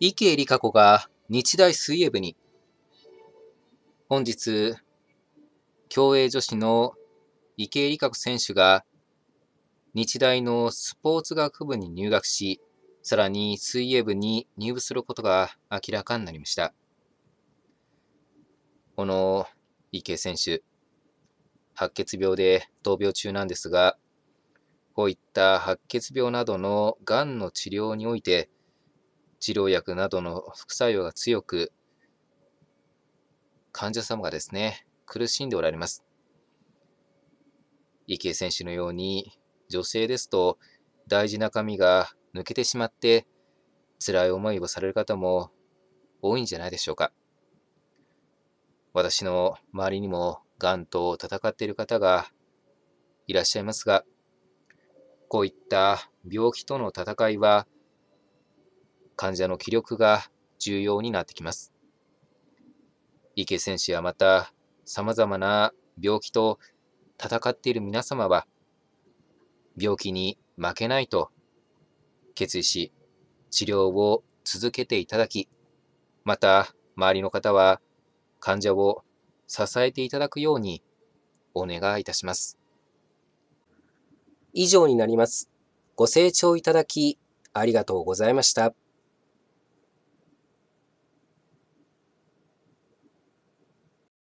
池江璃花子が日大水泳部に、本日、競泳女子の池江璃花子選手が日大のスポーツ学部に入学し、さらに水泳部に入部することが明らかになりました。この池江選手、白血病で闘病中なんですが、こういった白血病などのがんの治療において、治療薬などの副作用が強く、患者様がですね、苦しんでおられます。池江選手のように、女性ですと大事な髪が抜けてしまって、辛い思いをされる方も多いんじゃないでしょうか。私の周りにも、がんと闘っている方がいらっしゃいますが、こういった病気との戦いは患者の気力が重要になってきます。池選手はまた、様々な病気と戦っている皆様は、病気に負けないと決意し、治療を続けていただき、また、周りの方は患者を支えていただくようにお願いいたします。以上になります。ご清聴いただきありがとうございました。